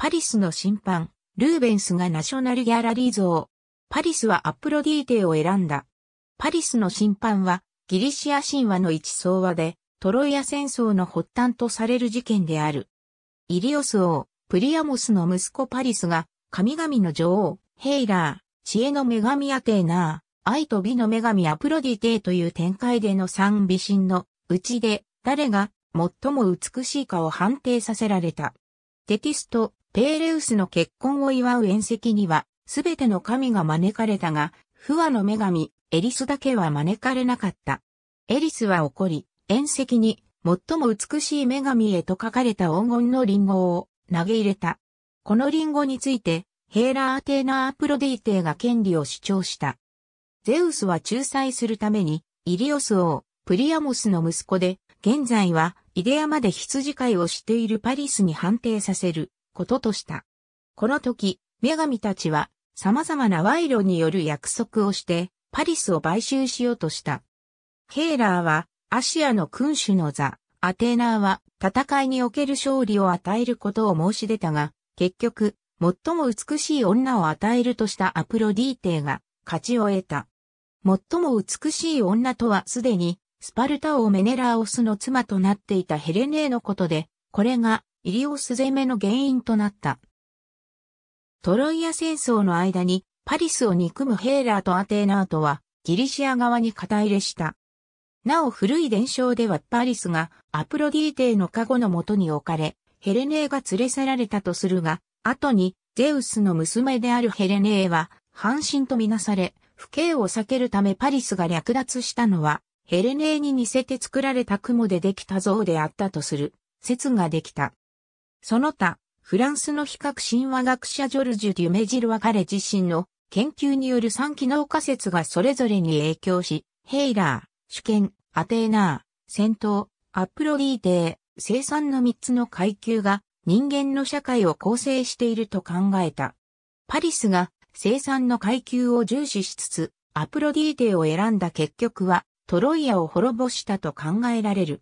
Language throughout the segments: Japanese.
パリスの審判、ルーベンスがナショナルギャラリー像。パリスはアプロディーテを選んだ。パリスの審判は、ギリシア神話の一相話で、トロイア戦争の発端とされる事件である。イリオス王、プリアモスの息子パリスが、神々の女王、ヘイラー、知恵の女神アテーナー、愛と美の女神アプロディテーという展開での三美神のうちで、誰が最も美しいかを判定させられた。テキスト、ペーレウスの結婚を祝う宴席には、すべての神が招かれたが、不和の女神、エリスだけは招かれなかった。エリスは怒り、宴席に、最も美しい女神へと書かれた黄金のリンゴを投げ入れた。このリンゴについて、ヘーラーテーナープロディーテーが権利を主張した。ゼウスは仲裁するために、イリオス王、プリアモスの息子で、現在はイデアまで羊飼いをしているパリスに判定させる。こととした。この時、女神たちは様々な賄賂による約束をして、パリスを買収しようとした。ヘーラーは、アシアの君主の座、アテーナーは、戦いにおける勝利を与えることを申し出たが、結局、最も美しい女を与えるとしたアプロディーテが、勝ちを得た。最も美しい女とはすでに、スパルタ王メネラーオスの妻となっていたヘレネーのことで、これがイリオス攻めの原因となった。トロイア戦争の間にパリスを憎むヘーラーとアテーナートはギリシア側に肩入れした。なお古い伝承ではパリスがアプロディーテの加護のもとに置かれ、ヘレネーが連れ去られたとするが、後にゼウスの娘であるヘレネーは半身とみなされ、不敬を避けるためパリスが略奪したのは、ヘレネーに似せて作られた雲でできた像であったとする説ができた。その他、フランスの比較神話学者ジョルジュ・デュメジルは彼自身の研究による3機能仮説がそれぞれに影響し、ヘイラー、主権、アテーナー、戦闘、アプロディーテー、生産の3つの階級が人間の社会を構成していると考えた。パリスが生産の階級を重視しつつ、アプロディーテを選んだ結局は、トロイアを滅ぼしたと考えられる。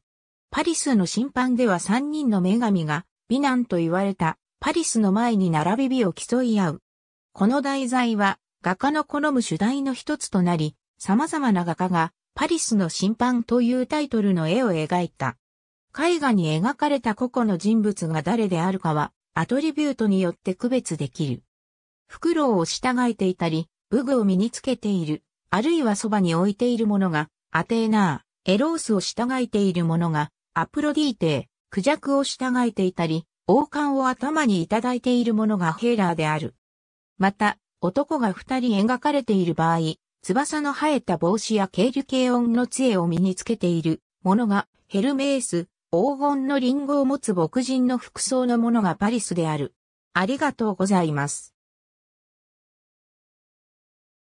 パリスの審判では3人の女神が美男と言われたパリスの前に並び美を競い合う。この題材は画家の好む主題の一つとなり、様々な画家がパリスの審判というタイトルの絵を描いた。絵画に描かれた個々の人物が誰であるかはアトリビュートによって区別できる。フクロウを従えていたり、武具を身につけている、あるいはそばに置いているものがアテーナー、エロースを従えているものがアプロディーテク弱を従えていたり、王冠を頭にいただいているものがヘーラーである。また、男が二人描かれている場合、翼の生えた帽子や軽流系音の杖を身につけているものがヘルメース、黄金のリンゴを持つ牧人の服装のものがパリスである。ありがとうございます。